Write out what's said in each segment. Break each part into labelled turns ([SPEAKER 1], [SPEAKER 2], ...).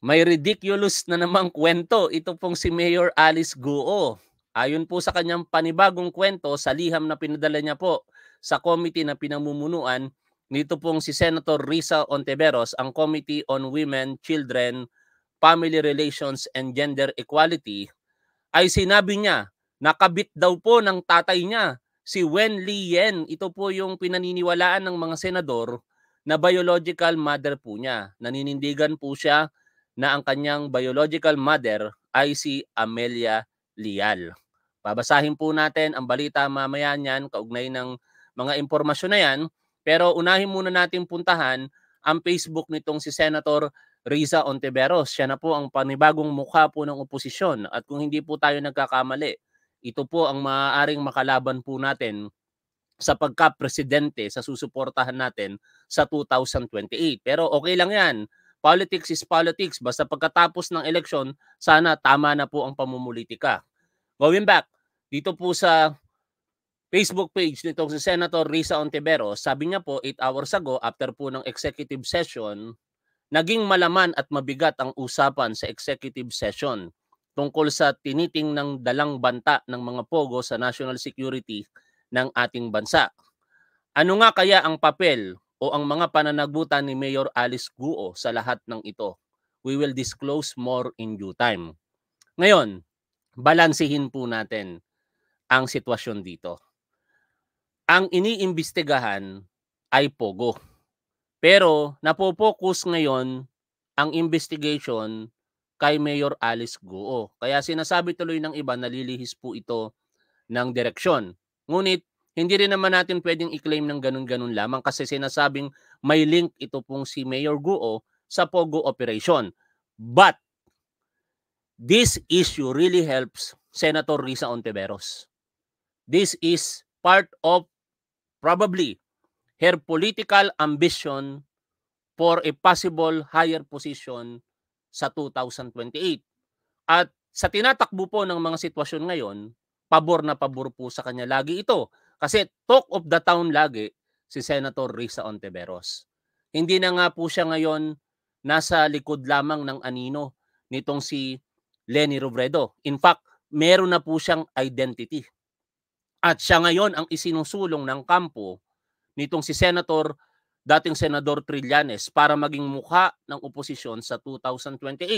[SPEAKER 1] May ridiculous na namang kwento ito pong si Mayor Alice Guo. Ayon po sa kanyang panibagong kwento sa liham na pinadala niya po sa committee na pinamumunuan nito pong si Senator Risa Ontiveros, ang Committee on Women, Children, Family Relations and Gender Equality, ay sinabi niya nakabit daw po ng tatay niya si Wen Li Yen. Ito po yung pinaniniwalaan ng mga senador na biological mother po niya. Naninindigan po siya na ang kanyang biological mother ay si Amelia Lial. Babasahin po natin ang balita mamaya niyan kaugnay ng mga impormasyon na yan. Pero unahin muna natin puntahan ang Facebook nitong si Senator Riza Ontiveros. Siya na po ang panibagong mukha po ng oposisyon. At kung hindi po tayo nagkakamali, ito po ang maaaring makalaban po natin sa pagka-presidente sa susuportahan natin sa 2028. Pero okay lang yan Politics is politics. Basta pagkatapos ng eleksyon, sana tama na po ang pamumulitika. Going back, dito po sa Facebook page nitong si Senator Risa Ontivero, sabi niya po 8 hours ago after po ng executive session, naging malaman at mabigat ang usapan sa executive session tungkol sa tiniting ng dalang banta ng mga pogo sa national security ng ating bansa. Ano nga kaya ang papel o ang mga pananagutan ni Mayor Alice Guo sa lahat ng ito. We will disclose more in due time. Ngayon, balansehin po natin ang sitwasyon dito. Ang iniimbestigahan ay Pogo. Pero napopokus ngayon ang investigation kay Mayor Alice Guo. Kaya sinasabi tuloy ng iba, nalilihis po ito ng direksyon. Ngunit hindi rin naman natin pwedeng i-claim ng ganun-ganun lamang kasi sinasabing may link ito pong si Mayor Guo sa Pogo operation. But this issue really helps Senator Risa Ontiveros. This is part of probably her political ambition for a possible higher position sa 2028. At sa tinatakbo po ng mga sitwasyon ngayon, pabor na pabor po sa kanya lagi ito. Kasi talk of the town lagi si Senator Risa Ontiveros. Hindi na nga po siya ngayon nasa likod lamang ng anino nitong si Lenny Robredo. In fact, meron na po siyang identity. At siya ngayon ang isinusulong ng kampo nitong si Senator dating Senador Trillanes para maging mukha ng oposisyon sa 2028.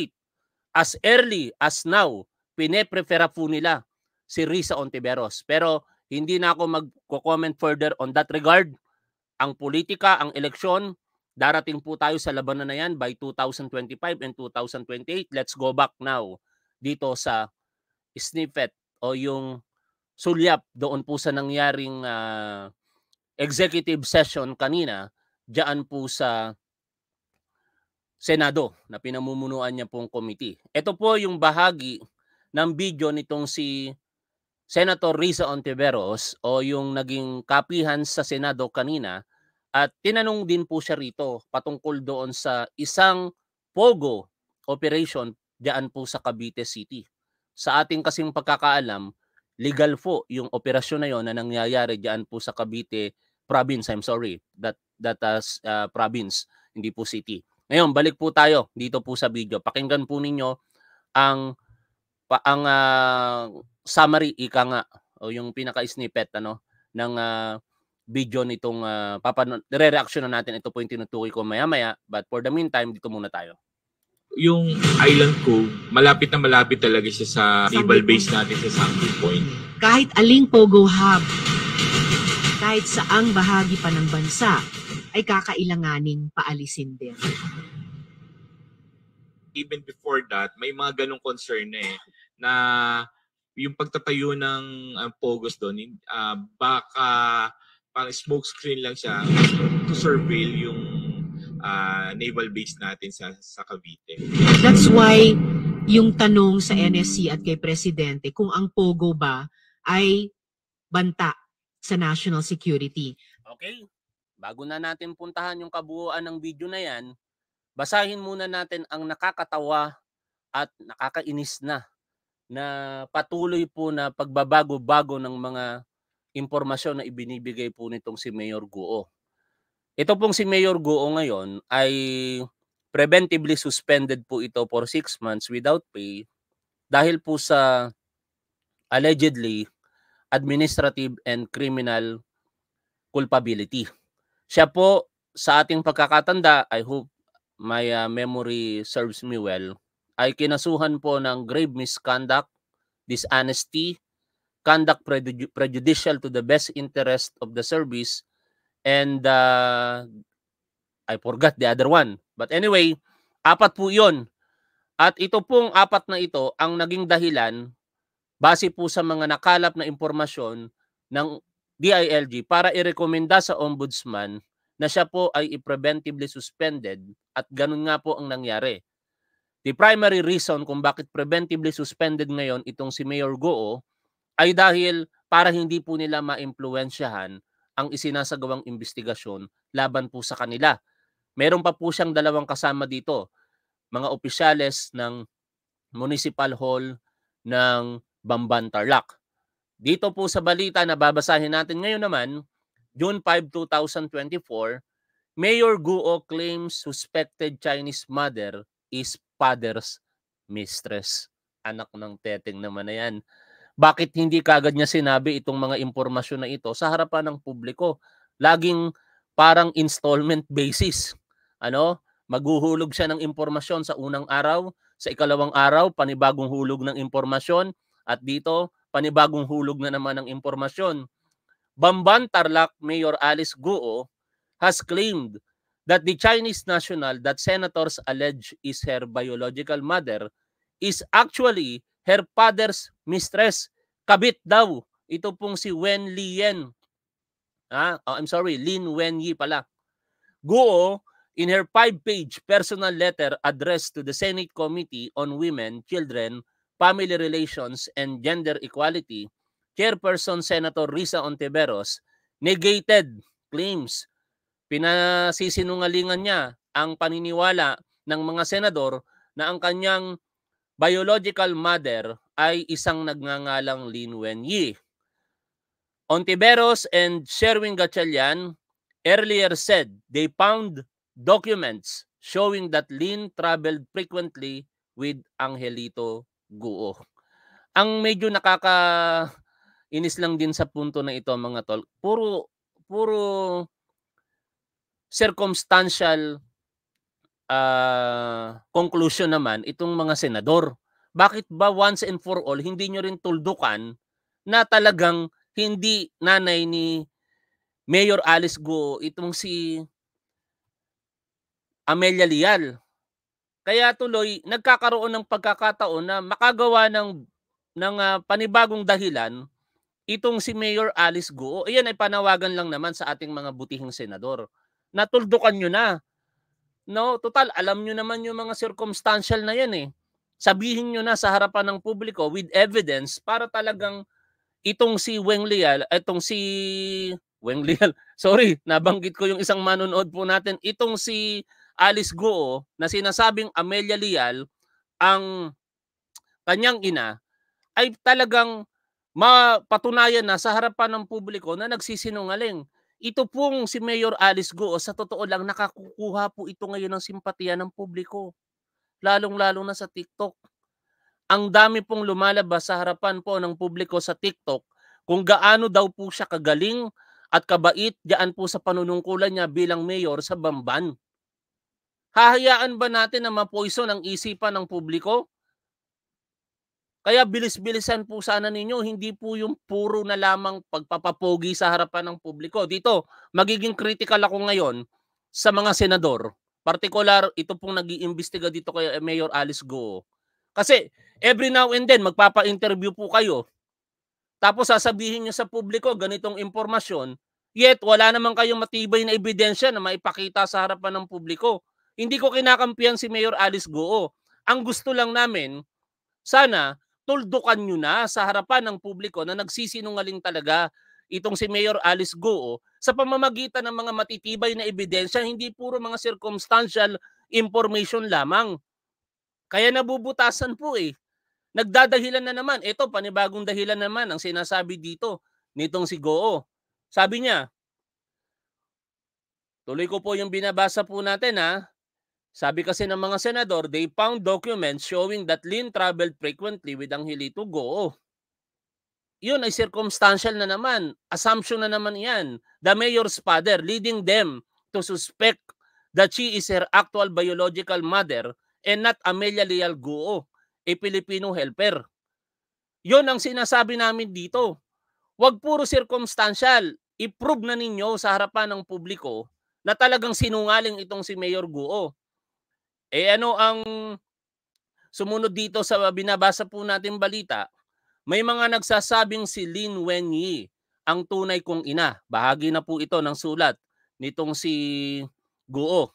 [SPEAKER 1] As early as now, pineprefera po nila si Risa Ontiveros. Pero hindi na ako mag-comment further on that regard. Ang politika, ang eleksyon, darating po tayo sa labanan na yan by 2025 and 2028. Let's go back now dito sa snippet o yung sulyap doon po sa nangyaring uh, executive session kanina diyan po sa Senado na pinamumunuan niya pong committee. Ito po yung bahagi ng video nitong si Senator Risa Ontiveros o yung naging kapihan sa Senado kanina at tinanong din po siya rito patungkol doon sa isang POGO operation diyan po sa Cavite City. Sa ating kasing pagkakaalam, legal po yung operasyon na yon na nangyayari diyan po sa Cavite province. I'm sorry, that that as uh, uh, province, hindi po city. Ngayon, balik po tayo dito po sa video. Pakinggan po ninyo ang ang uh, summary ika nga o yung pinaka-snippet ano ng uh, video nitong uh, ah, papan- re-reaction na natin. Ito po yung tinutukoy ko maya-maya. But for the meantime, dito muna tayo. Yung island ko, malapit na malapit talaga siya sa naval base natin sa Sandy Point.
[SPEAKER 2] Kahit aling Pogo Hub, kahit saang bahagi pa ng bansa, ay kakailanganing paalisin din.
[SPEAKER 1] Even before that, may mga ganong concern na eh, na yung pagtatayo ng uh, ah, Pogos doon, uh, baka parang smoke screen lang siya to surveil yung uh, naval base natin sa, sa Cavite.
[SPEAKER 2] That's why yung tanong sa NSC at kay Presidente kung ang Pogo ba ay banta sa national security. Okay,
[SPEAKER 1] bago na natin puntahan yung kabuuan ng video na yan, basahin muna natin ang nakakatawa at nakakainis na na patuloy po na pagbabago-bago ng mga impormasyon na ibinibigay po nitong si Mayor Guo. Ito pong si Mayor Guo ngayon ay preventively suspended po ito for 6 months without pay dahil po sa allegedly administrative and criminal culpability. Siya po sa ating pagkakatanda, I hope my uh, memory serves me well, ay kinasuhan po ng grave misconduct, dishonesty, conduct prejudicial to the best interest of the service, and uh, I forgot the other one. But anyway, apat po yon At ito pong apat na ito ang naging dahilan base po sa mga nakalap na impormasyon ng DILG para irekomenda sa ombudsman na siya po ay preventively suspended at ganun nga po ang nangyari. The primary reason kung bakit preventively suspended ngayon itong si Mayor Goo ay dahil para hindi po nila maimpluwensyahan ang isinasagawang investigasyon laban po sa kanila. Meron pa po siyang dalawang kasama dito, mga opisyales ng Municipal Hall ng Bamban Tarlac. Dito po sa balita na babasahin natin ngayon naman, June 5, 2024, Mayor Guo claims suspected Chinese mother is father's mistress. Anak ng teteng naman na yan. Bakit hindi kagad niya sinabi itong mga impormasyon na ito sa harapan ng publiko? Laging parang installment basis. Ano? Maghuhulog siya ng impormasyon sa unang araw, sa ikalawang araw, panibagong hulog ng impormasyon, at dito, panibagong hulog na naman ng impormasyon. Bamban Tarlac Mayor Alice Guo has claimed that the Chinese national that senators allege is her biological mother is actually her father's mistress. Kabit daw. Ito pong si Wen Lien. Ah, oh, I'm sorry, Lin Wen Yi pala. Guo, in her five-page personal letter addressed to the Senate Committee on Women, Children, Family Relations, and Gender Equality, Chairperson Senator Risa Ontiveros negated claims Pinasisinungalingan niya ang paniniwala ng mga senador na ang kanyang biological mother ay isang nagngangalang Lin Wenyi. Ontiveros and Sherwin Gatchalian earlier said they found documents showing that Lin traveled frequently with Angelito Guo. Ang medyo nakaka inis lang din sa punto na ito mga tol. Puro puro circumstantial uh, conclusion naman itong mga senador. Bakit ba once and for all hindi nyo rin tuldukan na talagang hindi nanay ni Mayor Alice Go itong si Amelia Lial. Kaya tuloy nagkakaroon ng pagkakataon na makagawa ng ng uh, panibagong dahilan itong si Mayor Alice Go. Iyan ay panawagan lang naman sa ating mga butihing senador natuldukan nyo na. No, total, alam nyo naman yung mga circumstantial na yan eh. Sabihin nyo na sa harapan ng publiko with evidence para talagang itong si Weng Lial, itong si Weng Lial, sorry, nabanggit ko yung isang manonood po natin, itong si Alice Goo na sinasabing Amelia Lial, ang kanyang ina, ay talagang mapatunayan na sa harapan ng publiko na nagsisinungaling. Ito pong si Mayor Alice Go, sa totoo lang, nakakukuha po ito ngayon ng simpatiya ng publiko. Lalong-lalo na sa TikTok. Ang dami pong lumalabas sa harapan po ng publiko sa TikTok kung gaano daw po siya kagaling at kabait diyan po sa panunungkulan niya bilang mayor sa Bamban. Hahayaan ba natin na mapoison ang isipan ng publiko? Kaya bilis-bilisan po sana ninyo, hindi po yung puro na lamang pagpapapogi sa harapan ng publiko. Dito, magiging critical ako ngayon sa mga senador. Partikular, ito pong nag iimbestiga dito kay eh, Mayor Alice Go. Kasi every now and then, magpapa-interview po kayo. Tapos sasabihin niyo sa publiko ganitong impormasyon, yet wala naman kayong matibay na ebidensya na maipakita sa harapan ng publiko. Hindi ko kinakampiyan si Mayor Alice Go. Ang gusto lang namin, sana tuldukan nyo na sa harapan ng publiko na nagsisinungaling talaga itong si Mayor Alice Go oh, sa pamamagitan ng mga matitibay na ebidensya, hindi puro mga circumstantial information lamang. Kaya nabubutasan po eh. Nagdadahilan na naman. Ito, panibagong dahilan naman ang sinasabi dito nitong si Goo. Oh. Sabi niya, tuloy ko po yung binabasa po natin ha. Ah. Sabi kasi ng mga senador, they found documents showing that Lin traveled frequently with to Go. Yun ay circumstantial na naman. Assumption na naman yan. The mayor's father leading them to suspect that she is her actual biological mother and not Amelia Leal Guo, a Filipino helper. Yun ang sinasabi namin dito. Huwag puro circumstantial. I-prove na ninyo sa harapan ng publiko na talagang sinungaling itong si Mayor Guo. Eh ano ang sumunod dito sa binabasa po natin balita, may mga nagsasabing si Lin Wenyi ang tunay kong ina. Bahagi na po ito ng sulat nitong si Guo.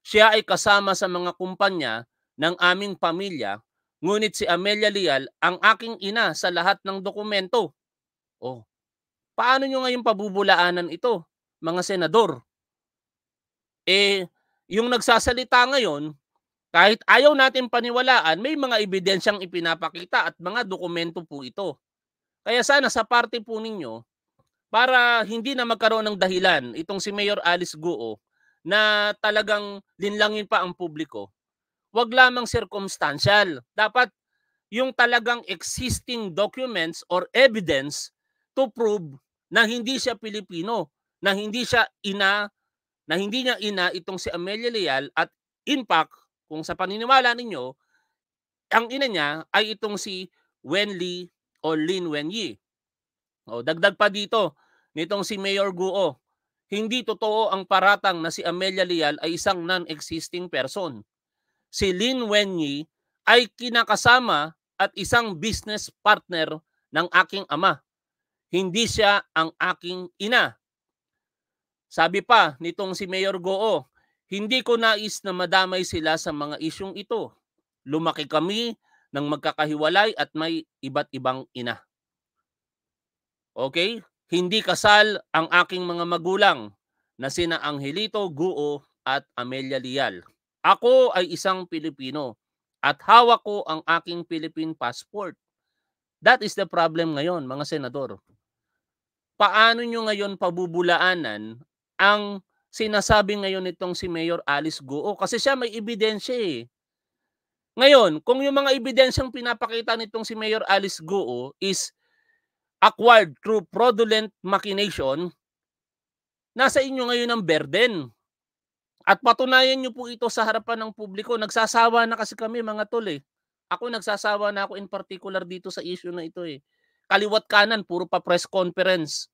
[SPEAKER 1] Siya ay kasama sa mga kumpanya ng aming pamilya, ngunit si Amelia Lial ang aking ina sa lahat ng dokumento. Oh, paano nyo ngayon pabubulaanan ito, mga senador? Eh, yung nagsasalita ngayon, kahit ayaw natin paniwalaan, may mga ebidensyang ipinapakita at mga dokumento po ito. Kaya sana sa party po ninyo, para hindi na magkaroon ng dahilan itong si Mayor Alice Guo na talagang linlangin pa ang publiko, wag lamang circumstantial. Dapat yung talagang existing documents or evidence to prove na hindi siya Pilipino, na hindi siya ina, na hindi niya ina itong si Amelia Leal at impact kung sa paniniwala ninyo, ang ina niya ay itong si Wenli o Lin Wenyi. O, dagdag pa dito, nitong si Mayor Guo, hindi totoo ang paratang na si Amelia Leal ay isang non-existing person. Si Lin Wenyi ay kinakasama at isang business partner ng aking ama. Hindi siya ang aking ina. Sabi pa nitong si Mayor Goo, hindi ko nais na madamay sila sa mga isyong ito. Lumaki kami ng magkakahiwalay at may iba't ibang ina. Okay? Hindi kasal ang aking mga magulang na sina Angelito Guo at Amelia Lial. Ako ay isang Pilipino at hawak ko ang aking Philippine passport. That is the problem ngayon, mga senador. Paano nyo ngayon pabubulaanan ang sinasabi ngayon nitong si Mayor Alice Guo kasi siya may ebidensya eh. Ngayon, kung yung mga ebidensyang pinapakita nitong si Mayor Alice Guo is acquired through fraudulent machination, nasa inyo ngayon ang burden. At patunayan nyo po ito sa harapan ng publiko. Nagsasawa na kasi kami mga tol eh. Ako nagsasawa na ako in particular dito sa issue na ito eh. Kaliwat kanan, puro pa press conference.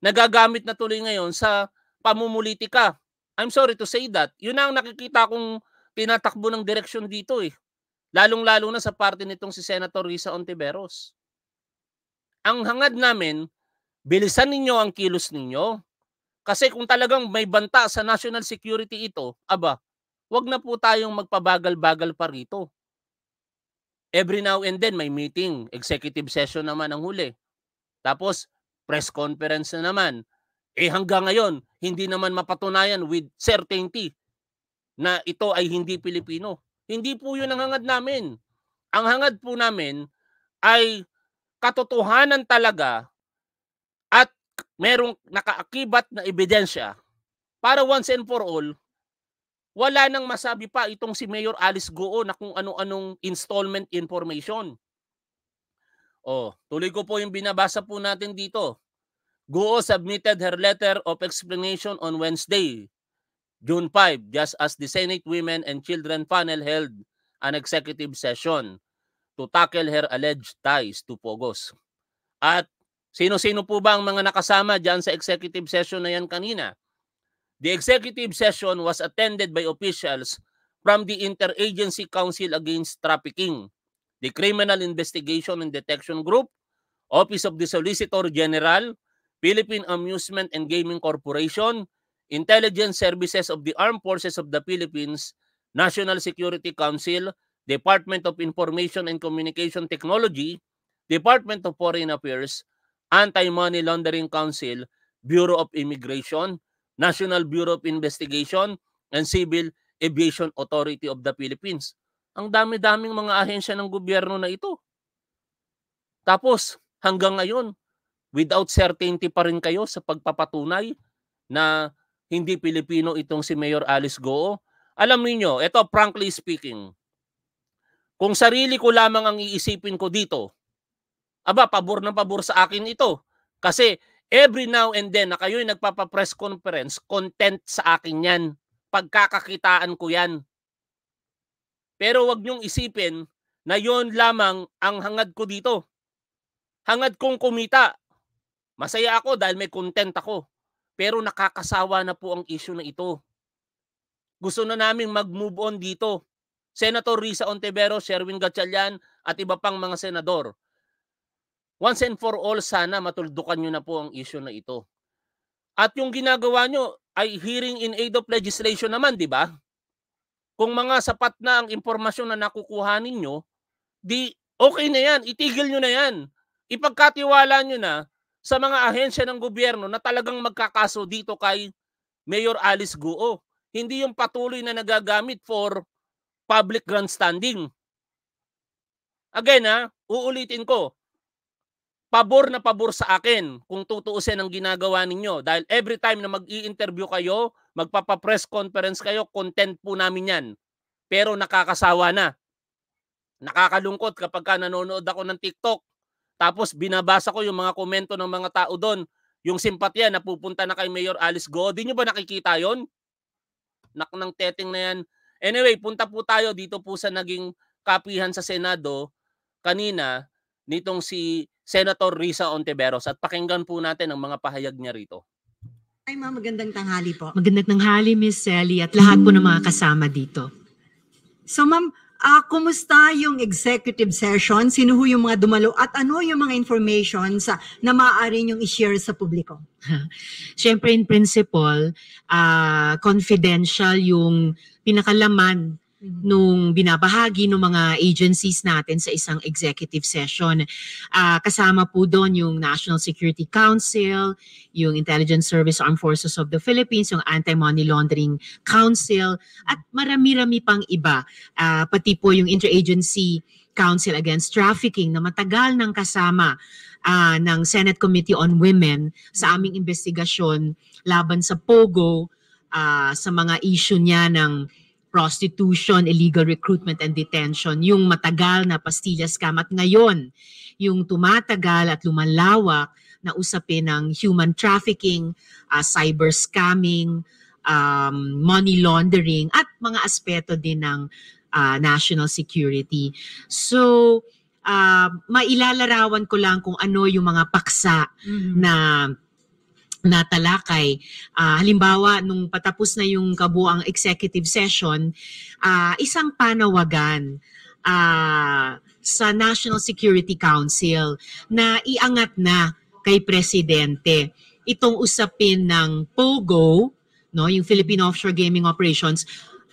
[SPEAKER 1] Nagagamit na tuloy ngayon sa pamumuliti ka. I'm sorry to say that. Yun ang nakikita kong pinatakbo ng direksyon dito eh. Lalong-lalo na sa parte nitong si Senator Risa Ontiveros. Ang hangad namin, bilisan ninyo ang kilos ninyo. Kasi kung talagang may banta sa national security ito, aba, wag na po tayong magpabagal-bagal pa rito. Every now and then may meeting, executive session naman ang huli. Tapos press conference na naman. Eh hanggang ngayon, hindi naman mapatunayan with certainty na ito ay hindi Pilipino. Hindi po yun ang hangad namin. Ang hangad po namin ay katotohanan talaga at merong nakaakibat na ebidensya para once and for all, wala nang masabi pa itong si Mayor Alice Goo na kung ano-anong installment information. Oh, tuloy ko po yung binabasa po natin dito. Guo submitted her letter of explanation on Wednesday, June 5, just as the Senate Women and Children panel held an executive session to tackle her alleged ties to Pogos. At sino-sino po ba ang mga nakasama dyan sa executive session na yan kanina? The executive session was attended by officials from the Interagency Council Against Trafficking, the Criminal Investigation and Detection Group, Office of the Solicitor General, Philippine Amusement and Gaming Corporation, Intelligence Services of the Armed Forces of the Philippines, National Security Council, Department of Information and Communication Technology, Department of Foreign Affairs, Anti-Money Laundering Council, Bureau of Immigration, National Bureau of Investigation, and Civil Aviation Authority of the Philippines. Ang dami-daming mga ahensya ng gobyerno na ito. Tapos, hanggang ngayon, without certainty pa rin kayo sa pagpapatunay na hindi Pilipino itong si Mayor Alice Goo? Alam niyo, ito frankly speaking, kung sarili ko lamang ang iisipin ko dito, aba, pabor na pabor sa akin ito. Kasi every now and then na kayo'y nagpapa-press conference, content sa akin yan. Pagkakakitaan ko yan. Pero wag niyong isipin na yon lamang ang hangad ko dito. Hangad kong kumita. Masaya ako dahil may content ako. Pero nakakasawa na po ang issue na ito. Gusto na naming mag-move on dito. Senator Risa Ontivero, Sherwin Gatchalian at iba pang mga senador. Once and for all, sana matuldukan nyo na po ang issue na ito. At yung ginagawa nyo ay hearing in aid of legislation naman, di ba? Kung mga sapat na ang impormasyon na nakukuha ninyo, di okay na yan, itigil nyo na yan. Ipagkatiwala nyo na sa mga ahensya ng gobyerno na talagang magkakaso dito kay Mayor Alice Guo. Hindi yung patuloy na nagagamit for public grandstanding. Again ha, uulitin ko, pabor na pabor sa akin kung tutuusin ang ginagawa ninyo. Dahil every time na mag interview kayo, magpapa-press conference kayo, content po namin yan. Pero nakakasawa na. Nakakalungkot kapag ka nanonood ako ng TikTok tapos binabasa ko yung mga komento ng mga tao doon. Yung simpatya na pupunta na kay Mayor Alice Go. Di nyo ba nakikita yon? Nak ng teteng na yan. Anyway, punta po tayo dito po sa naging kapihan sa Senado kanina nitong si Senator Risa Ontiveros at pakinggan po natin ang mga pahayag niya rito.
[SPEAKER 2] Ay ma, magandang tanghali po. Magandang tanghali, Miss Sally, at lahat po ng mga kasama dito. So ma'am, Uh, kumusta yung executive session? Sino ho yung mga dumalo? At ano yung mga information sa, na maaari yung i-share sa publiko? Siyempre, in principle, uh, confidential yung pinakalaman Mm-hmm. nung binabahagi ng mga agencies natin sa isang executive session. Uh, kasama po doon yung National Security Council, yung Intelligence Service Armed Forces of the Philippines, yung Anti-Money Laundering Council, at marami-rami pang iba. Uh, pati po yung Interagency Council Against Trafficking na matagal nang kasama uh, ng Senate Committee on Women sa mm-hmm. aming investigasyon laban sa POGO uh, sa mga issue niya ng prostitution, illegal recruitment and detention, yung matagal na pastillas scam at ngayon, yung tumatagal at lumalawak na usapin ng human trafficking, uh, cyber scamming, um, money laundering at mga aspeto din ng uh, national security. So, uh, mailalarawan ko lang kung ano yung mga paksa mm-hmm. na natalakay. Uh, halimbawa, nung patapos na yung kabuang executive session, uh, isang panawagan uh, sa National Security Council na iangat na kay Presidente itong usapin ng POGO, no, yung Philippine Offshore Gaming Operations,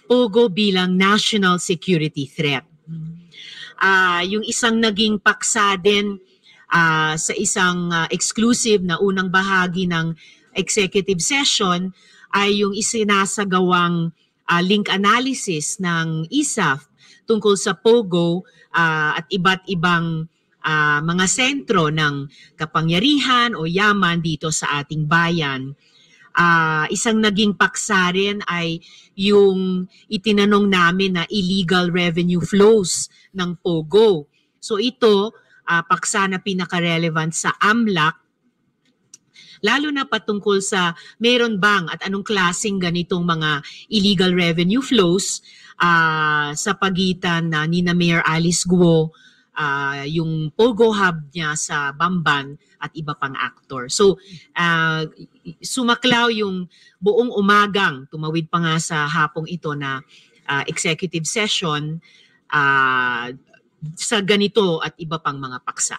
[SPEAKER 2] POGO bilang national security threat. Uh, yung isang naging paksa din uh, sa isang uh, exclusive na unang bahagi ng executive session ay yung isinasagawang uh, link analysis ng ISAF e tungkol sa POGO uh, at iba't ibang uh, mga sentro ng kapangyarihan o yaman dito sa ating bayan. Uh, isang naging paksa rin ay yung itinanong namin na illegal revenue flows ng POGO. So ito uh, paksa na pinaka-relevant sa AMLAC lalo na patungkol sa meron bang at anong klasing ganitong mga illegal revenue flows uh, sa pagitan na uh, ni Mayor Alice Guo, uh, yung Pogo Hub niya sa Bamban at iba pang actor. So, uh, sumaklaw yung buong umagang, tumawid pa nga sa hapong ito na uh, executive session, uh, sa ganito at iba pang mga paksa.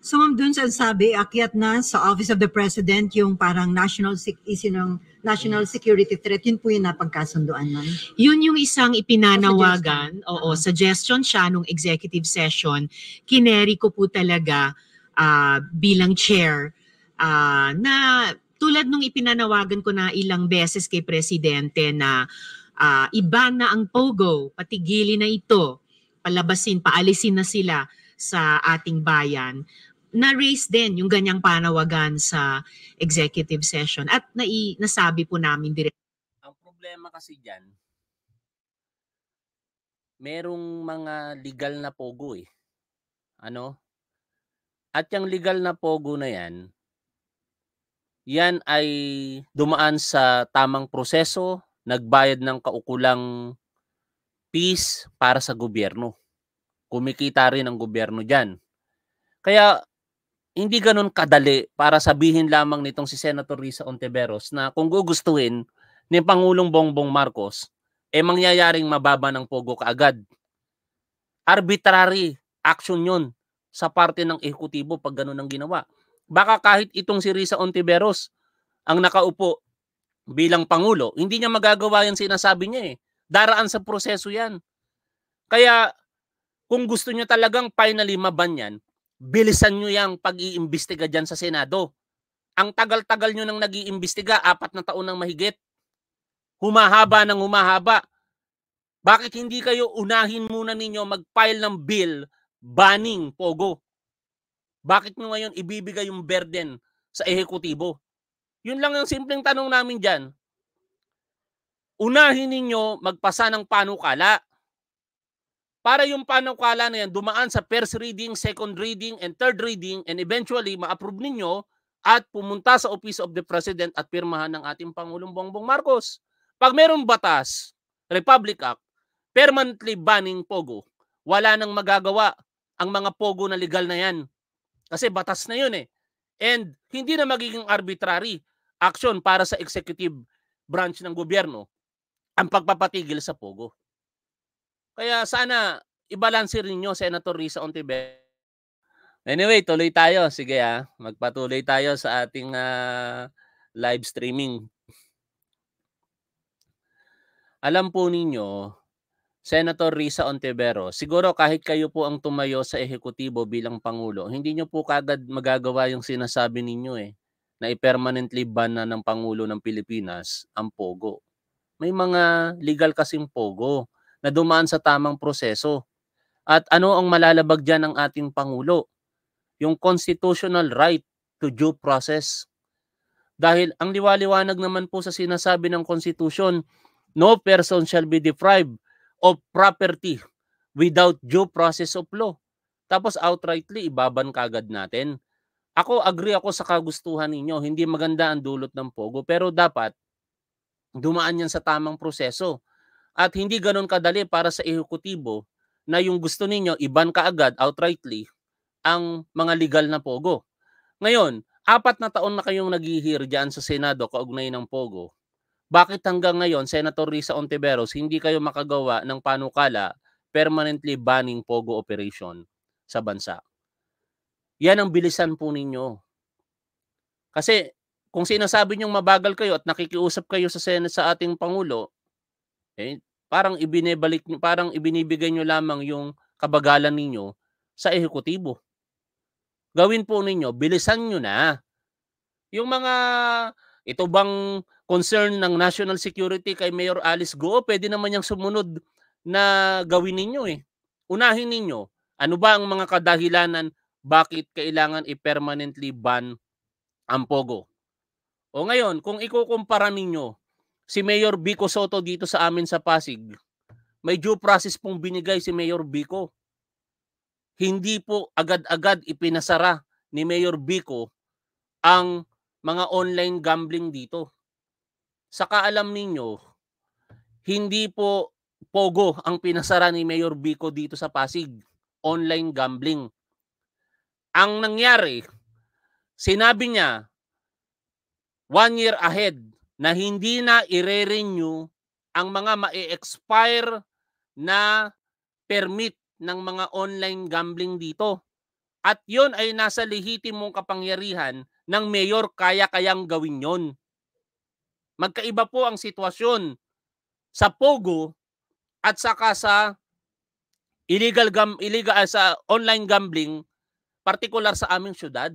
[SPEAKER 2] So ma'am, dun sa sabi, akyat na sa Office of the President yung parang national issue ng national security threat, yun po yung napagkasunduan ma'am? Yun yung isang ipinanawagan, suggestion. oo, uh-huh. suggestion siya nung executive session. Kineri ko po talaga uh, bilang chair uh, na tulad nung ipinanawagan ko na ilang beses kay Presidente na uh, iba na ang POGO, patigilin na ito palabasin, paalisin na sila sa ating bayan, na-raise din yung ganyang panawagan sa executive session at nai- nasabi po namin direct.
[SPEAKER 1] Ang problema kasi dyan, merong mga legal na pogo eh. Ano? At yung legal na pogo na yan, yan ay dumaan sa tamang proseso, nagbayad ng kaukulang peace para sa gobyerno. Kumikita rin ang gobyerno dyan. Kaya hindi ganun kadali para sabihin lamang nitong si Senator Risa Ontiveros na kung gugustuhin ni Pangulong Bongbong Marcos, eh mangyayaring mababa ng pogo kaagad. Arbitrary action yon sa parte ng ehekutibo pag ganun ang ginawa. Baka kahit itong si Risa Ontiveros ang nakaupo bilang Pangulo, hindi niya magagawa yung sinasabi niya eh. Daraan sa proseso yan. Kaya kung gusto nyo talagang finally maban yan, bilisan nyo yung pag-iimbestiga dyan sa Senado. Ang tagal-tagal nyo nang nag-iimbestiga, apat na taon ng mahigit. Humahaba ng humahaba. Bakit hindi kayo unahin muna ninyo mag-file ng bill banning Pogo? Bakit nyo ngayon ibibigay yung burden sa ehekutibo? Yun lang ang simpleng tanong namin dyan unahin ninyo magpasa ng panukala para yung panukala na yan dumaan sa first reading, second reading, and third reading, and eventually ma-approve ninyo at pumunta sa Office of the President at pirmahan ng ating Pangulong Bongbong Marcos. Pag merong batas, Republic Act, permanently banning Pogo, wala nang magagawa ang mga Pogo na legal na yan. Kasi batas na yun eh. And hindi na magiging arbitrary action para sa executive branch ng gobyerno ang pagpapatigil sa pogo. Kaya sana ibalanse rin nyo, Senator Risa Ontiveros. Anyway, tuloy tayo. Sige ha, ah. magpatuloy tayo sa ating uh, live streaming. Alam po ninyo, Senator Risa Ontivero, siguro kahit kayo po ang tumayo sa ehekutibo bilang Pangulo, hindi nyo po kagad magagawa yung sinasabi ninyo eh, na i-permanently ban na ng Pangulo ng Pilipinas ang POGO may mga legal kasing pogo na dumaan sa tamang proseso. At ano ang malalabag dyan ng ating Pangulo? Yung constitutional right to due process. Dahil ang liwaliwanag naman po sa sinasabi ng Constitution, no person shall be deprived of property without due process of law. Tapos outrightly, ibaban kagad natin. Ako, agree ako sa kagustuhan ninyo. Hindi maganda ang dulot ng pogo. Pero dapat, dumaan yan sa tamang proseso. At hindi ganun kadali para sa ehekutibo na yung gusto ninyo, iban kaagad outrightly ang mga legal na pogo. Ngayon, apat na taon na kayong naghihir dyan sa Senado kaugnay ng pogo. Bakit hanggang ngayon, Senator Risa Ontiveros, hindi kayo makagawa ng panukala permanently banning pogo operation sa bansa? Yan ang bilisan po ninyo. Kasi kung sinasabi niyong mabagal kayo at nakikiusap kayo sa Senate sa ating Pangulo, eh, parang ibinebalik parang ibinibigay niyo lamang yung kabagalan ninyo sa ehekutibo. Gawin po ninyo, bilisan niyo na. Yung mga ito bang concern ng national security kay Mayor Alice Go, pwede naman niyang sumunod na gawin ninyo eh. Unahin ninyo, ano ba ang mga kadahilanan bakit kailangan i-permanently ban ang Pogo? O ngayon, kung ikukumpara ninyo si Mayor Bico Soto dito sa amin sa Pasig, may due process pong binigay si Mayor Bico. Hindi po agad-agad ipinasara ni Mayor Bico ang mga online gambling dito. Sa kaalam ninyo, hindi po Pogo ang pinasara ni Mayor Bico dito sa Pasig. Online gambling. Ang nangyari, sinabi niya one year ahead na hindi na i-renew ang mga ma-expire na permit ng mga online gambling dito. At yon ay nasa lehitimong kapangyarihan ng mayor kaya-kayang gawin yon. Magkaiba po ang sitwasyon sa Pogo at saka sa illegal gam illegal ah, sa online gambling partikular sa aming syudad.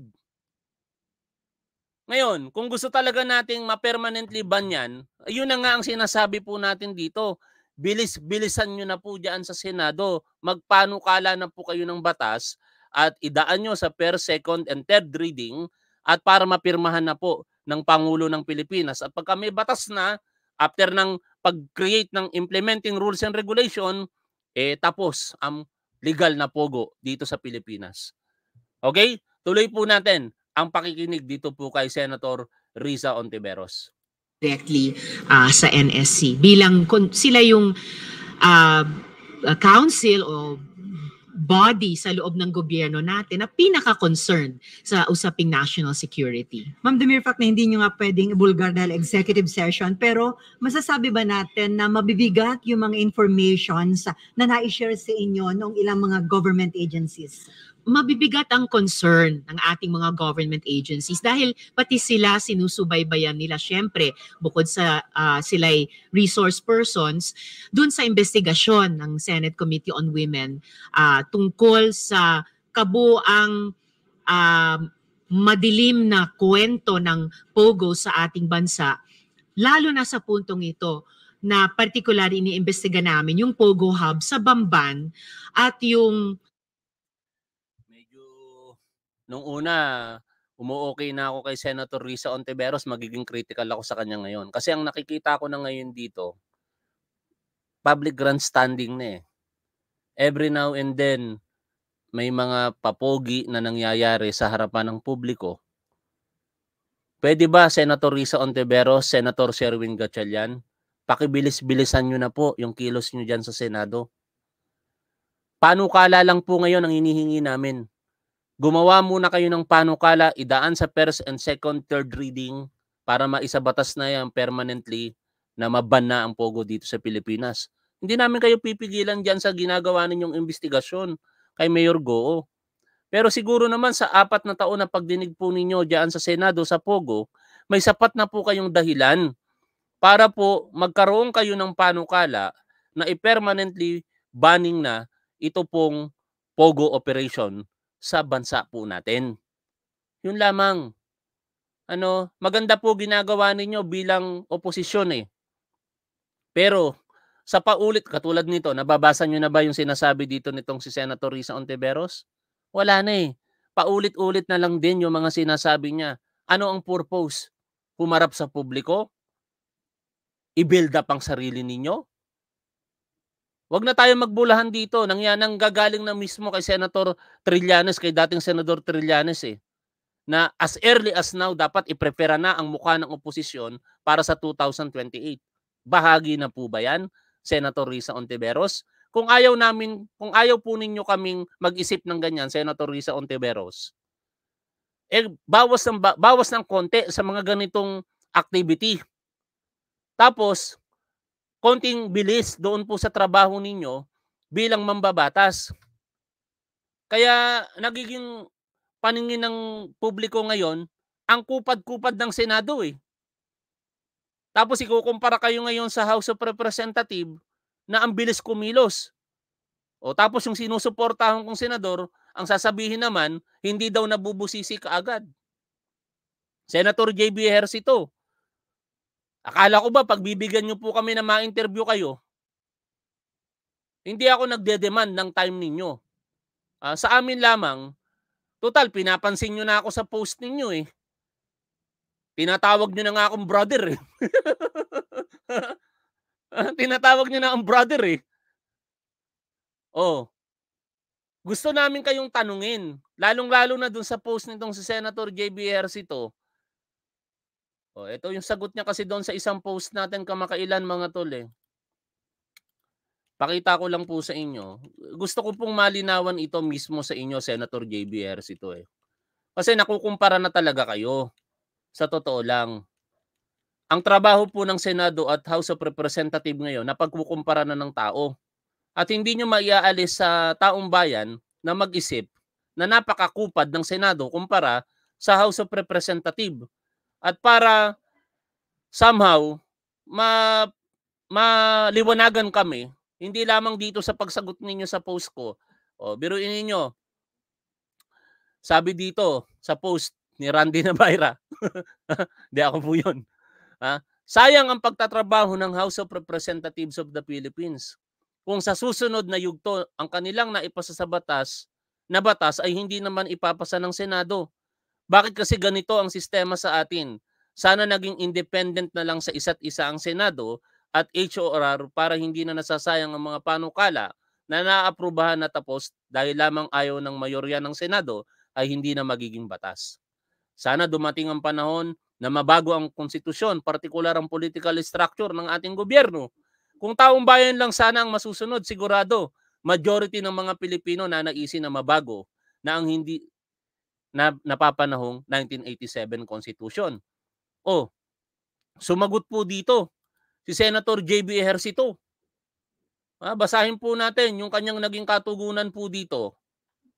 [SPEAKER 1] Ngayon, kung gusto talaga nating ma-permanently ban yan, yun na nga ang sinasabi po natin dito. Bilis-bilisan nyo na po dyan sa Senado. Magpanukala na po kayo ng batas at idaan nyo sa per second and third reading at para mapirmahan na po ng Pangulo ng Pilipinas. At pagka may batas na, after ng pag-create ng implementing rules and regulation, eh tapos ang legal na pogo dito sa Pilipinas. Okay? Tuloy po natin ang pakikinig dito po kay Senator Riza Ontiveros. Directly
[SPEAKER 2] uh, sa NSC. Bilang sila yung uh, council o body sa loob ng gobyerno natin na pinaka-concerned sa usaping national security. Ma'am, the na hindi nyo nga pwedeng bulgar dahil executive session, pero masasabi ba natin na mabibigat yung mga informations na na-share sa inyo ng ilang mga government agencies? mabibigat ang concern ng ating mga government agencies dahil pati sila sinusubaybayan nila syempre bukod sa uh, sila'y resource persons dun sa investigasyon ng Senate Committee on Women uh, tungkol sa kabuang uh, madilim na kwento ng pogo sa ating bansa lalo na sa puntong ito na particular iniimbestiga namin yung Pogo Hub sa Bamban at yung
[SPEAKER 1] nung una, umuokay na ako kay Senator Risa Ontiveros, magiging critical ako sa kanya ngayon. Kasi ang nakikita ko na ngayon dito, public grandstanding na eh. Every now and then, may mga papogi na nangyayari sa harapan ng publiko. Pwede ba, Senator Risa Ontiveros, Senator Sherwin Gatchalian, pakibilis-bilisan nyo na po yung kilos nyo dyan sa Senado? Paano kala lang po ngayon ang hinihingi namin? gumawa muna kayo ng panukala, idaan sa first and second, third reading para maisabatas na yan permanently na maban na ang pogo dito sa Pilipinas. Hindi namin kayo pipigilan dyan sa ginagawa ninyong investigasyon kay Mayor Goo. Pero siguro naman sa apat na taon na pagdinig po ninyo dyan sa Senado sa Pogo, may sapat na po kayong dahilan para po magkaroon kayo ng panukala na i-permanently banning na ito pong Pogo operation sa bansa po natin. Yun lamang. Ano, maganda po ginagawa ninyo bilang oposisyon eh. Pero sa paulit katulad nito, nababasa niyo na ba yung sinasabi dito nitong si Senator Risa Ontiveros? Wala na eh. Paulit-ulit na lang din yung mga sinasabi niya. Ano ang purpose? Humarap sa publiko? I-build up ang sarili ninyo? Huwag na tayo magbulahan dito. Nang yan ang gagaling na mismo kay Senator Trillanes, kay dating Senator Trillanes eh. Na as early as now, dapat iprepara na ang mukha ng oposisyon para sa 2028. Bahagi na po ba yan, Senator Risa Ontiveros? Kung ayaw namin, kung ayaw po ninyo kaming mag-isip ng ganyan, Senator Risa Ontiveros, eh bawas ng bawas ng konti sa mga ganitong activity. Tapos konting bilis doon po sa trabaho ninyo bilang mambabatas. Kaya nagiging paningin ng publiko ngayon ang kupad-kupad ng Senado eh. Tapos ikukumpara kayo ngayon sa House of Representatives na ang bilis kumilos. O tapos yung sinusuportahan kong senador, ang sasabihin naman, hindi daw nabubusisi kaagad. Senator J.B. Hercito, Akala ko ba pagbibigyan niyo po kami na ma-interview kayo, hindi ako nagde-demand ng time ninyo. Uh, sa amin lamang, total, pinapansin nyo na ako sa post ninyo eh. Tinatawag nyo na nga akong brother eh. Tinatawag nyo na akong brother eh. Oh. Gusto namin kayong tanungin. Lalong-lalo na dun sa post nitong si Senator JB Ercito o, oh, ito yung sagot niya kasi doon sa isang post natin kamakailan mga tol eh. Pakita ko lang po sa inyo. Gusto ko pong malinawan ito mismo sa inyo, Senator JBR, ito eh. Kasi nakukumpara na talaga kayo. Sa totoo lang. Ang trabaho po ng Senado at House of Representatives ngayon, na pagkukumpara na ng tao. At hindi nyo maiaalis sa taong bayan na mag-isip na napakakupad ng Senado kumpara sa House of Representatives at para somehow ma maliwanagan kami hindi lamang dito sa pagsagot ninyo sa post ko. oh biruin niyo Sabi dito sa post ni Randy Nabayra. di ako po yun. Ha? Sayang ang pagtatrabaho ng House of Representatives of the Philippines. Kung sa susunod na yugto ang kanilang naipasa sa batas, na batas ay hindi naman ipapasa ng Senado. Bakit kasi ganito ang sistema sa atin? Sana naging independent na lang sa isa't isa ang Senado at HOR para hindi na nasasayang ang mga panukala na naaprubahan na tapos dahil lamang ayaw ng mayorya ng Senado ay hindi na magiging batas. Sana dumating ang panahon na mabago ang konstitusyon, partikular ang political structure ng ating gobyerno. Kung taong bayan lang sana ang masusunod, sigurado majority ng mga Pilipino na naisin na mabago na ang hindi na napapanahong 1987 Constitution. O, oh, sumagot po dito si Senator J.B. Ejercito. Ah, basahin po natin yung kanyang naging katugunan po dito.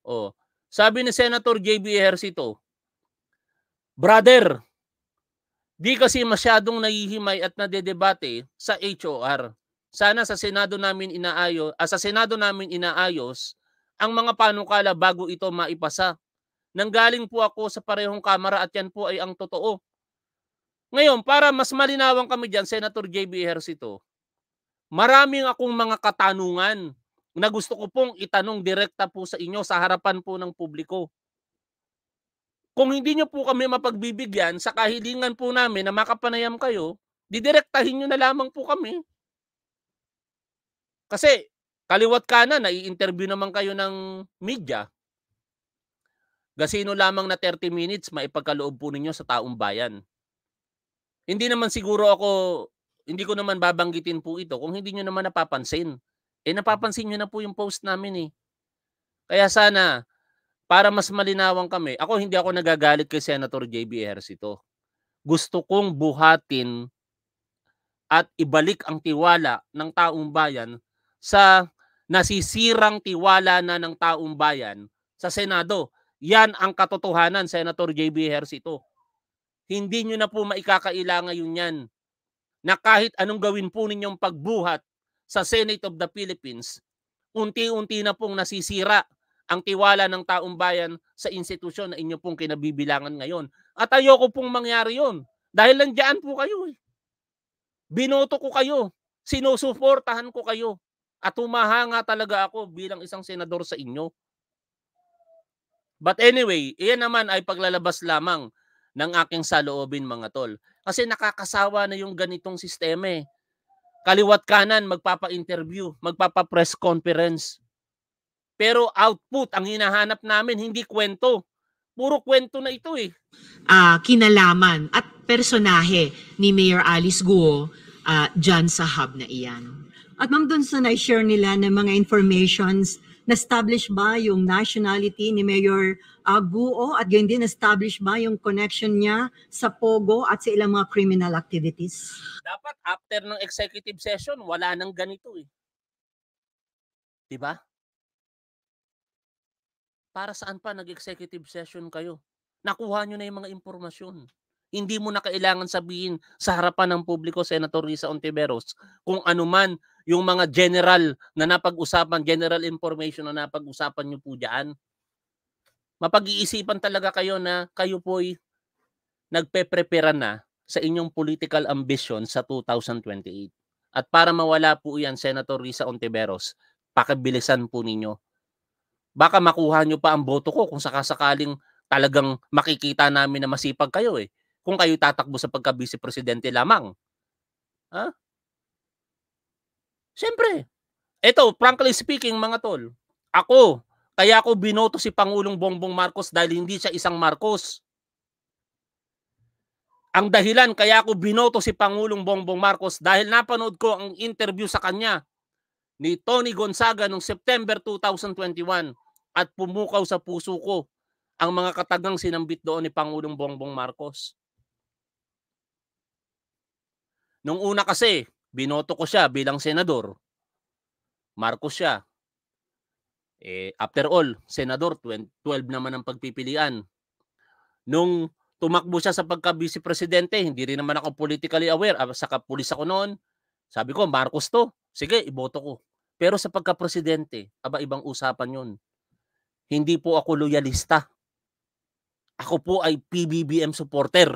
[SPEAKER 1] O, oh, sabi ni Senator J.B. Ejercito, Brother, di kasi masyadong nahihimay at nadedebate sa HOR. Sana sa Senado namin inaayo, ah, sa Senado namin inaayos ang mga panukala bago ito maipasa Nanggaling po ako sa parehong kamera at yan po ay ang totoo. Ngayon, para mas malinawan kami dyan, Senator J.B. Ejercito, maraming akong mga katanungan na gusto ko pong itanong direkta po sa inyo sa harapan po ng publiko. Kung hindi nyo po kami mapagbibigyan sa kahilingan po namin na makapanayam kayo, didirektahin nyo na lamang po kami. Kasi kaliwat kanan, nai-interview naman kayo ng media. Gasino lamang na 30 minutes maipagkaloob po ninyo sa taong bayan. Hindi naman siguro ako, hindi ko naman babanggitin po ito kung hindi nyo naman napapansin. Eh napapansin nyo na po yung post namin eh. Kaya sana, para mas malinawan kami, ako hindi ako nagagalit kay Senator JB Ejercito. Gusto kong buhatin at ibalik ang tiwala ng taong bayan sa nasisirang tiwala na ng taong bayan sa Senado. Yan ang katotohanan, Senator J.B. Hersito. Hindi nyo na po maikakailanga ngayon yan na kahit anong gawin po ninyong pagbuhat sa Senate of the Philippines, unti-unti na pong nasisira ang tiwala ng taong bayan sa institusyon na inyo pong kinabibilangan ngayon. At ayoko pong mangyari yon dahil nandiyan po kayo. Eh. Binoto ko kayo, sinusuportahan ko kayo, at humahanga talaga ako bilang isang senador sa inyo. But anyway, iyan naman ay paglalabas lamang ng aking saloobin mga tol. Kasi nakakasawa na yung ganitong sistema eh. Kaliwat kanan, magpapa-interview, magpapa-press conference. Pero output, ang hinahanap namin, hindi kwento. Puro kwento na ito eh.
[SPEAKER 2] Uh, kinalaman at personahe ni Mayor Alice Guo uh, dyan sa hub na iyan. At ma'am, doon sa na-share nila ng mga informations na-establish ba yung nationality ni Mayor uh, Guo at ganyan din na-establish ba yung connection niya sa Pogo at sa ilang mga criminal activities? Dapat
[SPEAKER 1] after ng executive session, wala nang ganito eh. 'Di ba? Para saan pa nag-executive session kayo? Nakuha niyo na yung mga impormasyon. Hindi mo na kailangan sabihin sa harapan ng publiko, Senator Risa Ontiveros, kung anuman yung mga general na napag-usapan, general information na napag-usapan nyo po dyan, mapag-iisipan talaga kayo na kayo po'y nagpe-prepare na sa inyong political ambition sa 2028. At para mawala po yan, Senator Risa Ontiveros, pakibilisan po ninyo. Baka makuha nyo pa ang boto ko kung sakasakaling talagang makikita namin na masipag kayo eh. Kung kayo tatakbo sa pagka-vice presidente lamang. Ha? Siyempre. Ito, frankly speaking mga tol, ako, kaya ako binoto si Pangulong Bongbong Marcos dahil hindi siya isang Marcos. Ang dahilan kaya ako binoto si Pangulong Bongbong Marcos dahil napanood ko ang interview sa kanya ni Tony Gonzaga noong September 2021 at pumukaw sa puso ko ang mga katagang sinambit doon ni Pangulong Bongbong Marcos. Nung una kasi, binoto ko siya bilang senador. Marcos siya. Eh, after all, senador, 12 naman ang pagpipilian. Nung tumakbo siya sa pagka-vice presidente, hindi rin naman ako politically aware. Ah, Saka pulis ako noon. Sabi ko, Marcos to. Sige, iboto ko. Pero sa pagka-presidente, aba ibang usapan yun. Hindi po ako loyalista. Ako po ay PBBM supporter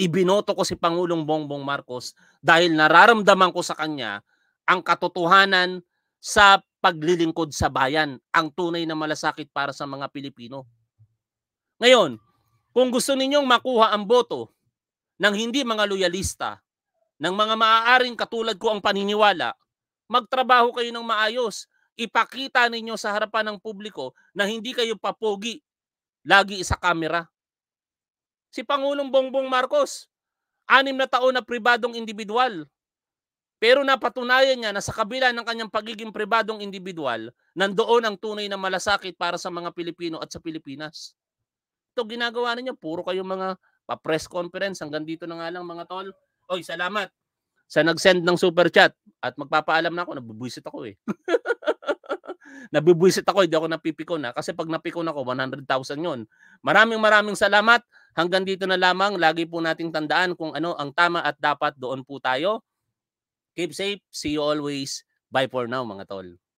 [SPEAKER 1] ibinoto ko si Pangulong Bongbong Marcos dahil nararamdaman ko sa kanya ang katotohanan sa paglilingkod sa bayan, ang tunay na malasakit para sa mga Pilipino. Ngayon, kung gusto ninyong makuha ang boto ng hindi mga loyalista, ng mga maaaring katulad ko ang paniniwala, magtrabaho kayo ng maayos. Ipakita ninyo sa harapan ng publiko na hindi kayo papogi lagi sa kamera si Pangulong Bongbong Marcos. Anim na taon na pribadong individual. Pero napatunayan niya na sa kabila ng kanyang pagiging pribadong individual, nandoon ang tunay na malasakit para sa mga Pilipino at sa Pilipinas. Ito ginagawa na niya, puro kayong mga pa-press conference. Hanggang dito na nga lang mga tol. Oy, salamat sa nag-send ng super chat. At magpapaalam na ako, nabubwisit ako eh. nabubwisit ako, hindi eh. ako napipikon na. Ah. Kasi pag napikon ako, 100,000 yon Maraming maraming salamat Hanggang dito na lamang, lagi po nating tandaan kung ano ang tama at dapat doon po tayo. Keep safe. See you always. Bye for now mga tol.